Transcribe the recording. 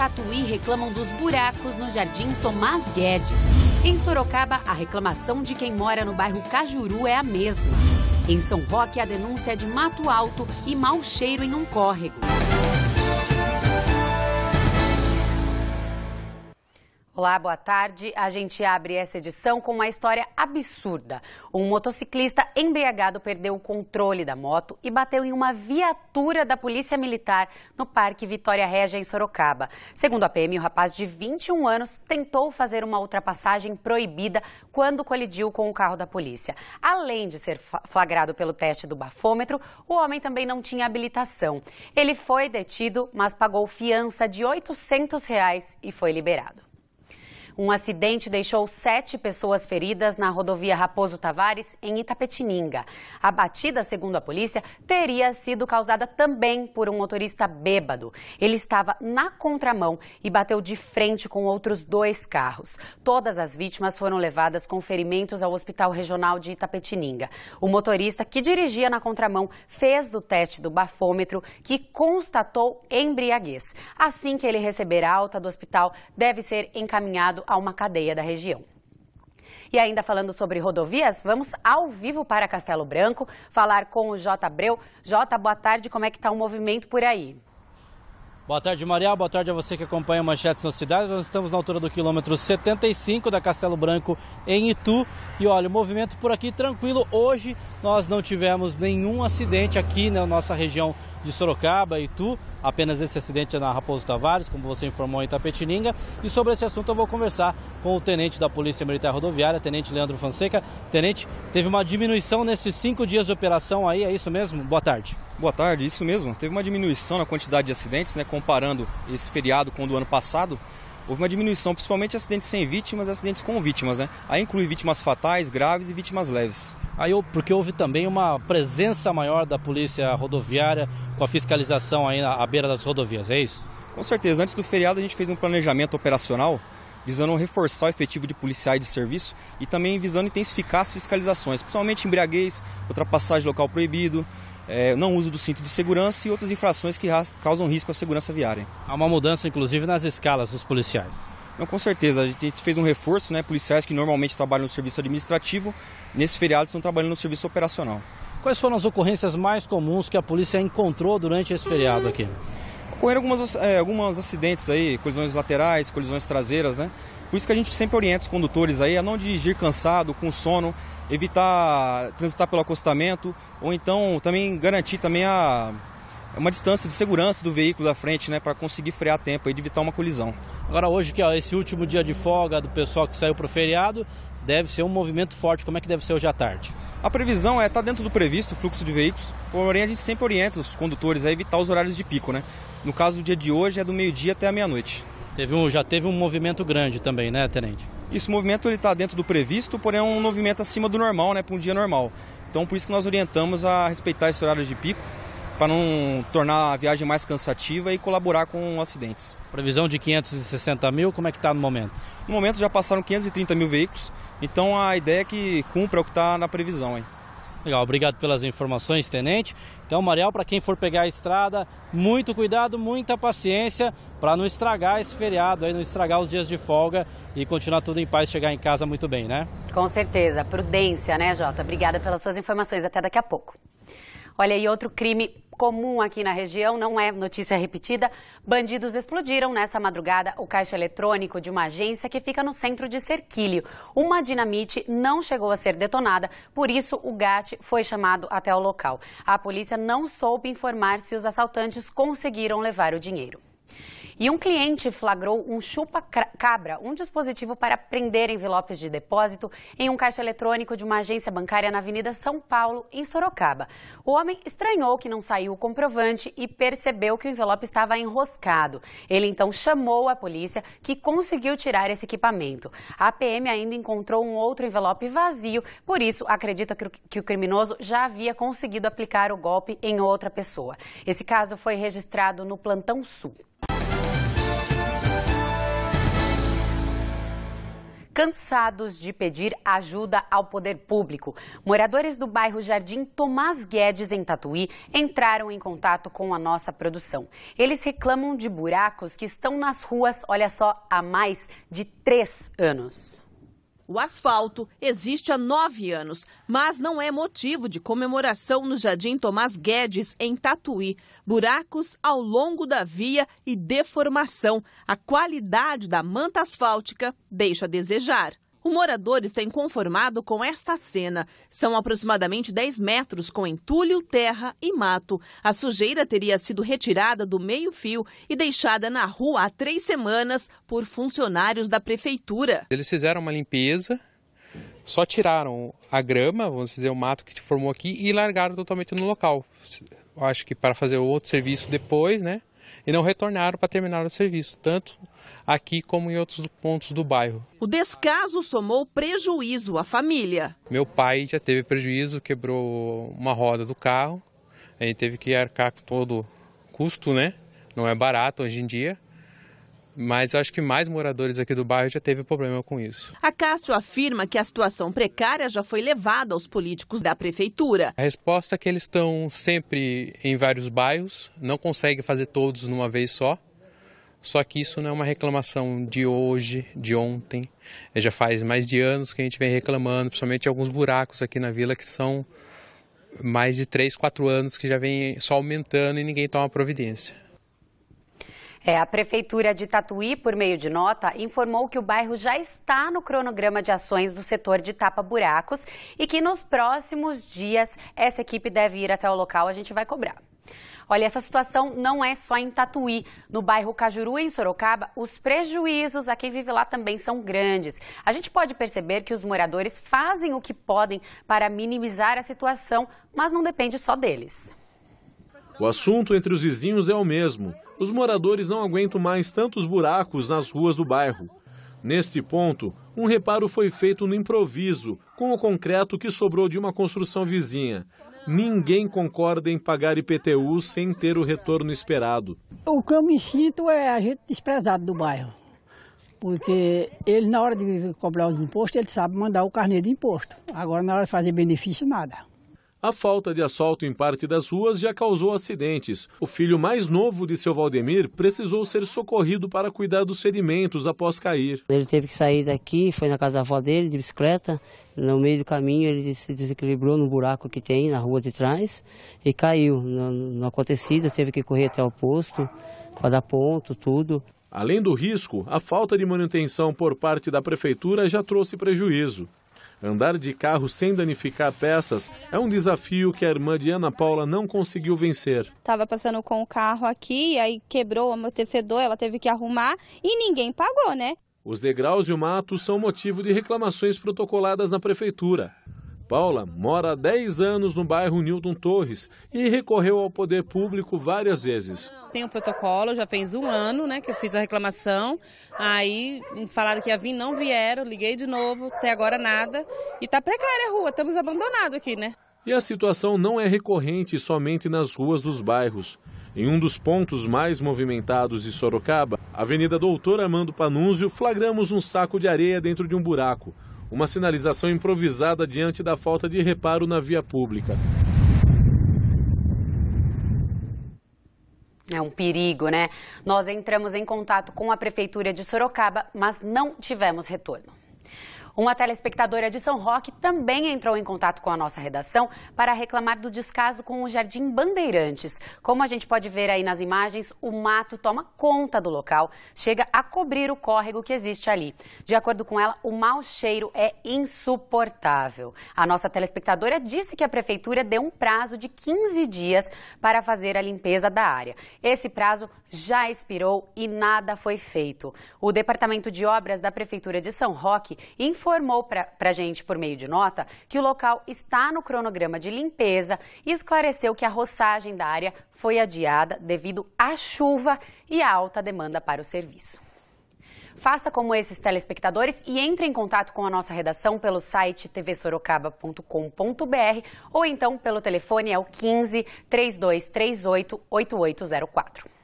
Tatuí reclamam dos buracos no Jardim Tomás Guedes. Em Sorocaba, a reclamação de quem mora no bairro Cajuru é a mesma. Em São Roque, a denúncia é de mato alto e mau cheiro em um córrego. Olá, boa tarde. A gente abre essa edição com uma história absurda. Um motociclista embriagado perdeu o controle da moto e bateu em uma viatura da Polícia Militar no Parque Vitória Régia, em Sorocaba. Segundo a PM, o rapaz de 21 anos tentou fazer uma ultrapassagem proibida quando colidiu com o carro da polícia. Além de ser flagrado pelo teste do bafômetro, o homem também não tinha habilitação. Ele foi detido, mas pagou fiança de R$ 800 reais e foi liberado. Um acidente deixou sete pessoas feridas na rodovia Raposo Tavares, em Itapetininga. A batida, segundo a polícia, teria sido causada também por um motorista bêbado. Ele estava na contramão e bateu de frente com outros dois carros. Todas as vítimas foram levadas com ferimentos ao Hospital Regional de Itapetininga. O motorista que dirigia na contramão fez o teste do bafômetro, que constatou embriaguez. Assim que ele receber alta do hospital, deve ser encaminhado a uma cadeia da região. E ainda falando sobre rodovias, vamos ao vivo para Castelo Branco falar com o Jota Abreu. Jota, boa tarde, como é que está o movimento por aí? Boa tarde, Maria. Boa tarde a você que acompanha Manchetes na Cidade. Nós estamos na altura do quilômetro 75 da Castelo Branco, em Itu. E olha, o movimento por aqui tranquilo. Hoje nós não tivemos nenhum acidente aqui na nossa região de Sorocaba, Itu. Apenas esse acidente na Raposo Tavares, como você informou em Tapetininga. E sobre esse assunto eu vou conversar com o tenente da Polícia Militar Rodoviária, tenente Leandro Fonseca. Tenente, teve uma diminuição nesses cinco dias de operação aí, é isso mesmo? Boa tarde. Boa tarde, isso mesmo. Teve uma diminuição na quantidade de acidentes, né, comparando esse feriado com o do ano passado. Houve uma diminuição, principalmente acidentes sem vítimas e acidentes com vítimas, né? Aí inclui vítimas fatais, graves e vítimas leves. Aí porque houve também uma presença maior da polícia rodoviária com a fiscalização aí à beira das rodovias, é isso? Com certeza. Antes do feriado a gente fez um planejamento operacional visando reforçar o efetivo de policiais de serviço e também visando intensificar as fiscalizações, principalmente embriaguez, ultrapassagem local proibido, é, não uso do cinto de segurança e outras infrações que causam risco à segurança viária. Há uma mudança, inclusive, nas escalas dos policiais. Não, com certeza, a gente fez um reforço, né? Policiais que normalmente trabalham no serviço administrativo, nesse feriado estão trabalhando no serviço operacional. Quais foram as ocorrências mais comuns que a polícia encontrou durante esse feriado aqui? Ocorreram algumas, é, algumas acidentes aí, colisões laterais, colisões traseiras, né? Por isso que a gente sempre orienta os condutores aí a não dirigir cansado, com sono, evitar transitar pelo acostamento, ou então também garantir também a, uma distância de segurança do veículo da frente, né, para conseguir frear tempo e evitar uma colisão. Agora hoje que é esse último dia de folga do pessoal que saiu para o feriado, deve ser um movimento forte. Como é que deve ser hoje à tarde? A previsão é estar tá dentro do previsto, o fluxo de veículos, porém a gente sempre orienta os condutores a evitar os horários de pico, né? No caso do dia de hoje é do meio-dia até a meia-noite. Teve um, já teve um movimento grande também, né, Tenente? Esse movimento está dentro do previsto, porém é um movimento acima do normal, né, para um dia normal. Então por isso que nós orientamos a respeitar esse horário de pico, para não tornar a viagem mais cansativa e colaborar com acidentes. Previsão de 560 mil, como é que está no momento? No momento já passaram 530 mil veículos, então a ideia é que cumpra o que está na previsão. Hein? Legal, obrigado pelas informações, tenente. Então, Mariel, para quem for pegar a estrada, muito cuidado, muita paciência para não estragar esse feriado, aí, não estragar os dias de folga e continuar tudo em paz, chegar em casa muito bem, né? Com certeza, prudência, né, Jota? Obrigada pelas suas informações. Até daqui a pouco. Olha aí outro crime comum aqui na região, não é notícia repetida. Bandidos explodiram nessa madrugada o caixa eletrônico de uma agência que fica no centro de Serquilho. Uma dinamite não chegou a ser detonada, por isso o GAT foi chamado até o local. A polícia não soube informar se os assaltantes conseguiram levar o dinheiro. E um cliente flagrou um chupa-cabra, um dispositivo para prender envelopes de depósito, em um caixa eletrônico de uma agência bancária na Avenida São Paulo, em Sorocaba. O homem estranhou que não saiu o comprovante e percebeu que o envelope estava enroscado. Ele então chamou a polícia, que conseguiu tirar esse equipamento. A PM ainda encontrou um outro envelope vazio, por isso acredita que o criminoso já havia conseguido aplicar o golpe em outra pessoa. Esse caso foi registrado no Plantão Sul. cansados de pedir ajuda ao poder público. Moradores do bairro Jardim Tomás Guedes, em Tatuí, entraram em contato com a nossa produção. Eles reclamam de buracos que estão nas ruas, olha só, há mais de três anos. O asfalto existe há nove anos, mas não é motivo de comemoração no Jardim Tomás Guedes, em Tatuí. Buracos ao longo da via e deformação. A qualidade da manta asfáltica deixa a desejar. O morador está inconformado com esta cena. São aproximadamente 10 metros com entulho, terra e mato. A sujeira teria sido retirada do meio-fio e deixada na rua há três semanas por funcionários da prefeitura. Eles fizeram uma limpeza, só tiraram a grama, vamos dizer, o mato que se formou aqui e largaram totalmente no local. Acho que para fazer outro serviço depois, né? e não retornaram para terminar o serviço, tanto aqui como em outros pontos do bairro. O descaso somou prejuízo à família. Meu pai já teve prejuízo, quebrou uma roda do carro, a gente teve que arcar com todo custo, né? Não é barato hoje em dia. Mas acho que mais moradores aqui do bairro já teve problema com isso. A Cássio afirma que a situação precária já foi levada aos políticos da prefeitura. A resposta é que eles estão sempre em vários bairros, não conseguem fazer todos numa vez só. Só que isso não é uma reclamação de hoje, de ontem. É, já faz mais de anos que a gente vem reclamando, principalmente alguns buracos aqui na vila que são mais de 3, 4 anos que já vem só aumentando e ninguém toma providência. É, a Prefeitura de Tatuí, por meio de nota, informou que o bairro já está no cronograma de ações do setor de tapa-buracos e que nos próximos dias essa equipe deve ir até o local, a gente vai cobrar. Olha, essa situação não é só em Tatuí. No bairro Cajuru, em Sorocaba, os prejuízos a quem vive lá também são grandes. A gente pode perceber que os moradores fazem o que podem para minimizar a situação, mas não depende só deles. O assunto entre os vizinhos é o mesmo. Os moradores não aguentam mais tantos buracos nas ruas do bairro. Neste ponto, um reparo foi feito no improviso, com o concreto que sobrou de uma construção vizinha. Ninguém concorda em pagar IPTU sem ter o retorno esperado. O que eu me sinto é a gente desprezado do bairro. Porque ele, na hora de cobrar os impostos, ele sabe mandar o carnê de imposto. Agora, na hora de fazer benefício, nada. A falta de asfalto em parte das ruas já causou acidentes. O filho mais novo de seu Valdemir precisou ser socorrido para cuidar dos ferimentos após cair. Ele teve que sair daqui, foi na casa da avó dele de bicicleta. No meio do caminho ele se desequilibrou no buraco que tem na rua de trás e caiu. No, no acontecido, teve que correr até o posto para dar ponto, tudo. Além do risco, a falta de manutenção por parte da prefeitura já trouxe prejuízo. Andar de carro sem danificar peças é um desafio que a irmã de Ana Paula não conseguiu vencer. Estava passando com o carro aqui, aí quebrou o amortecedor, ela teve que arrumar e ninguém pagou, né? Os degraus e o mato são motivo de reclamações protocoladas na prefeitura. Paula mora há 10 anos no bairro Newton Torres e recorreu ao poder público várias vezes. Tem um protocolo, já fez um ano né, que eu fiz a reclamação. Aí falaram que ia vir, não vieram, liguei de novo, até agora nada. E tá precária a rua, estamos abandonados aqui, né? E a situação não é recorrente somente nas ruas dos bairros. Em um dos pontos mais movimentados de Sorocaba, Avenida Doutor Armando Panúzio, flagramos um saco de areia dentro de um buraco uma sinalização improvisada diante da falta de reparo na via pública. É um perigo, né? Nós entramos em contato com a Prefeitura de Sorocaba, mas não tivemos retorno. Uma telespectadora de São Roque também entrou em contato com a nossa redação para reclamar do descaso com o Jardim Bandeirantes. Como a gente pode ver aí nas imagens, o mato toma conta do local, chega a cobrir o córrego que existe ali. De acordo com ela, o mau cheiro é insuportável. A nossa telespectadora disse que a prefeitura deu um prazo de 15 dias para fazer a limpeza da área. Esse prazo já expirou e nada foi feito. O Departamento de Obras da Prefeitura de São Roque informou informou para a gente, por meio de nota, que o local está no cronograma de limpeza e esclareceu que a roçagem da área foi adiada devido à chuva e à alta demanda para o serviço. Faça como esses telespectadores e entre em contato com a nossa redação pelo site tvsorocaba.com.br ou então pelo telefone é o 15 3238 8804.